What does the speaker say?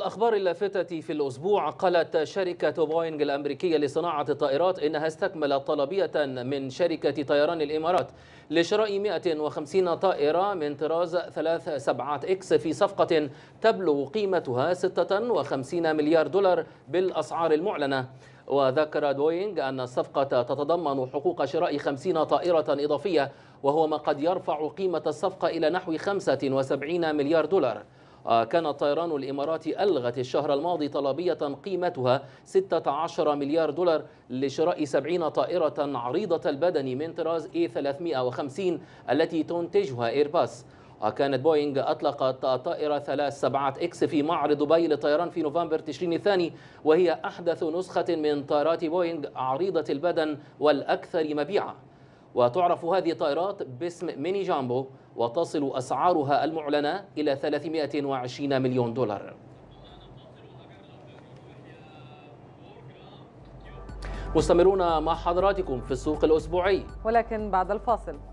الأخبار اللافتة في الأسبوع قالت شركة بوينغ الأمريكية لصناعة الطائرات إنها استكملت طلبية من شركة طيران الإمارات لشراء 150 طائرة من طراز 37 إكس في صفقة تبلغ قيمتها 56 مليار دولار بالأسعار المعلنة وذكر بوينغ أن الصفقة تتضمن حقوق شراء 50 طائرة إضافية وهو ما قد يرفع قيمة الصفقة إلى نحو 75 مليار دولار آه، كان الطيران الإماراتي ألغت الشهر الماضي طلبية قيمتها 16 مليار دولار لشراء 70 طائرة عريضة البدن من طراز A350 التي تنتجها إيرباس آه، كانت بوينغ أطلقت طائرة 37 إكس في معرض دبي للطيران في نوفمبر تشرين الثاني وهي أحدث نسخة من طائرات بوينغ عريضة البدن والأكثر مبيعاً وتعرف هذه الطائرات باسم ميني جامبو وتصل أسعارها المعلنة إلى 320 مليون دولار مستمرون مع حضراتكم في السوق الأسبوعي ولكن بعد الفاصل